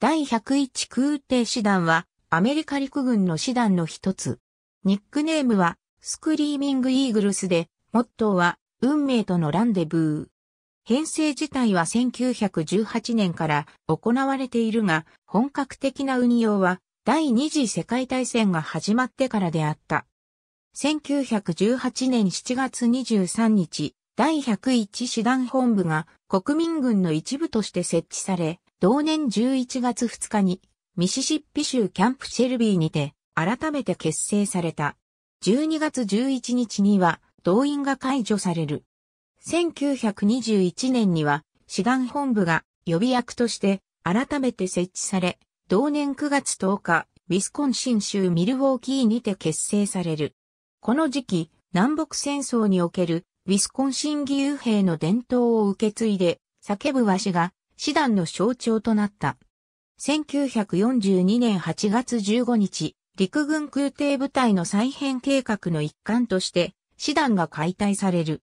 第101空挺師団はアメリカ陸軍の師団の一つ。ニックネームはスクリーミングイーグルスで、モットーは運命とのランデブー。編成自体は1918年から行われているが、本格的な運用は第二次世界大戦が始まってからであった。1918年7月23日、第101師団本部が国民軍の一部として設置され、同年11月2日に、ミシシッピ州キャンプシェルビーにて、改めて結成された。12月11日には、動員が解除される。1921年には、志願本部が予備役として改めて設置され、同年9月10日、ウィスコンシン州ミルウォーキーにて結成される。この時期、南北戦争におけるウィスコンシン義勇兵の伝統を受け継いで、叫ぶわしが師団の象徴となった。1942年8月15日、陸軍空挺部隊の再編計画の一環として、師団が解体される。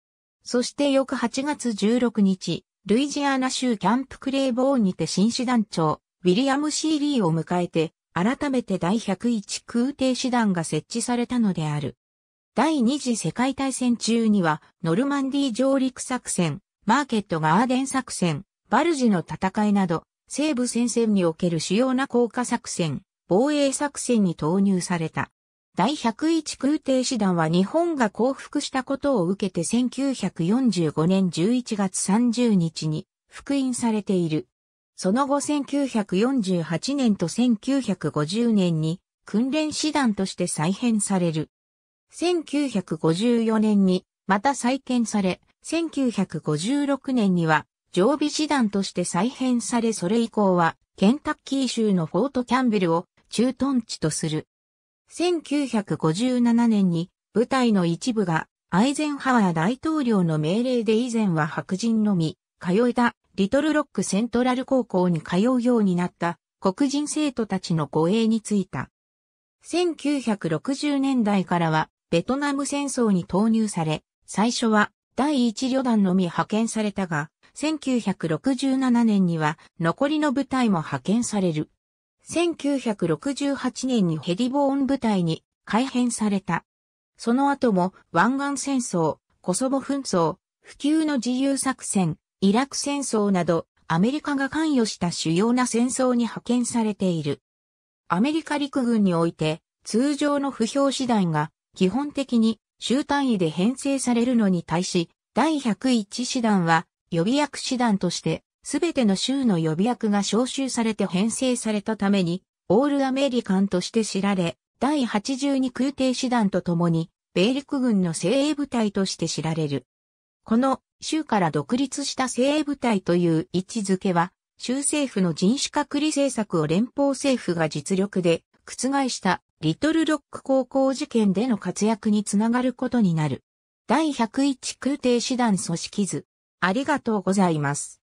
そして翌8月16日、ルイジアナ州キャンプクレーボーンにて新師団長、ウィリアム・シーリーを迎えて、改めて第101空挺師団が設置されたのである。第二次世界大戦中には、ノルマンディ上陸作戦、マーケットガーデン作戦、バルジの戦いなど、西部戦線における主要な降下作戦、防衛作戦に投入された。第101空挺師団は日本が降伏したことを受けて1945年11月30日に復員されている。その後1948年と1950年に訓練師団として再編される。1954年にまた再建され、1956年には常備師団として再編されそれ以降は、ケンタッキー州のフォートキャンベルを駐屯地とする。1957年に部隊の一部がアイゼンハワー大統領の命令で以前は白人のみ、通えたリトルロックセントラル高校に通うようになった黒人生徒たちの護衛についた。1960年代からはベトナム戦争に投入され、最初は第一旅団のみ派遣されたが、1967年には残りの部隊も派遣される。1968年にヘリボーン部隊に改編された。その後も湾岸戦争、コソボ紛争、普及の自由作戦、イラク戦争などアメリカが関与した主要な戦争に派遣されている。アメリカ陸軍において通常の不評師団が基本的に集単位で編成されるのに対し、第101師団は予備役師団として、すべての州の予備役が招集されて編成されたために、オールアメリカンとして知られ、第82空挺師団と共に、米陸軍の精鋭部隊として知られる。この、州から独立した精鋭部隊という位置づけは、州政府の人種隔離政策を連邦政府が実力で覆したリトルロック高校事件での活躍につながることになる。第101空挺師団組織図。ありがとうございます。